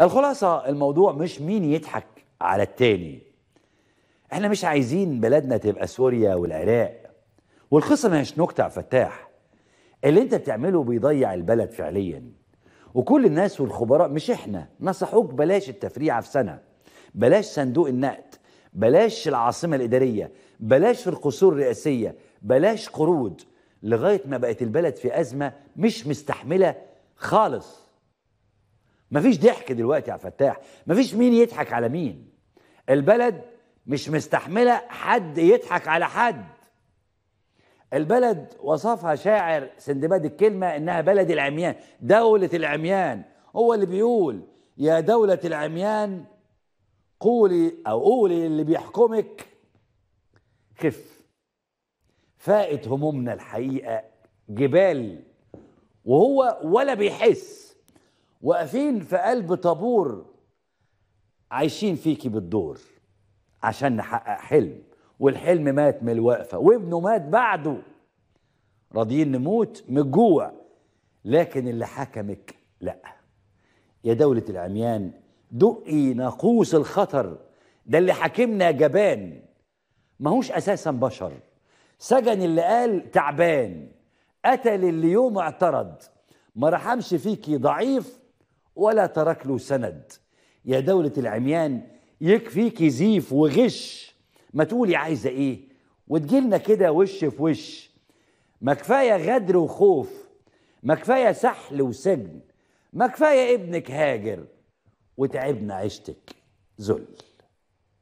الخلاصة الموضوع مش مين يضحك على التاني احنا مش عايزين بلدنا تبقى سوريا والعراق والقصة مش نكتة يا فتاح اللي انت بتعمله بيضيع البلد فعليا وكل الناس والخبراء مش احنا نصحوك بلاش التفريعة في سنة بلاش صندوق النقد بلاش العاصمة الإدارية بلاش القصور الرئاسية بلاش قروض لغاية ما بقت البلد في أزمة مش مستحملة خالص مفيش ضحك دلوقتي يا فتاح مفيش مين يضحك على مين البلد مش مستحمله حد يضحك على حد البلد وصفها شاعر سندباد الكلمه انها بلد العميان دوله العميان هو اللي بيقول يا دوله العميان قولي او قولي اللي بيحكمك خف فائت همومنا الحقيقه جبال وهو ولا بيحس واقفين في قلب طابور عايشين فيكي بالدور عشان نحقق حلم والحلم مات من الوقفة وابنه مات بعده راضيين نموت من الجوع لكن اللي حكمك لا يا دولة العميان دقي ناقوس الخطر ده اللي حاكمنا جبان ماهوش أساسا بشر سجن اللي قال تعبان قتل اللي يوم اعترض ما رحمش فيكي ضعيف ولا ترك له سند يا دولة العميان يكفيك زيف وغش ما تقولي عايزة ايه وتجيلنا كده وش في وش ما كفاية غدر وخوف ما كفاية سحل وسجن ما كفاية ابنك هاجر وتعبنا عشتك ذل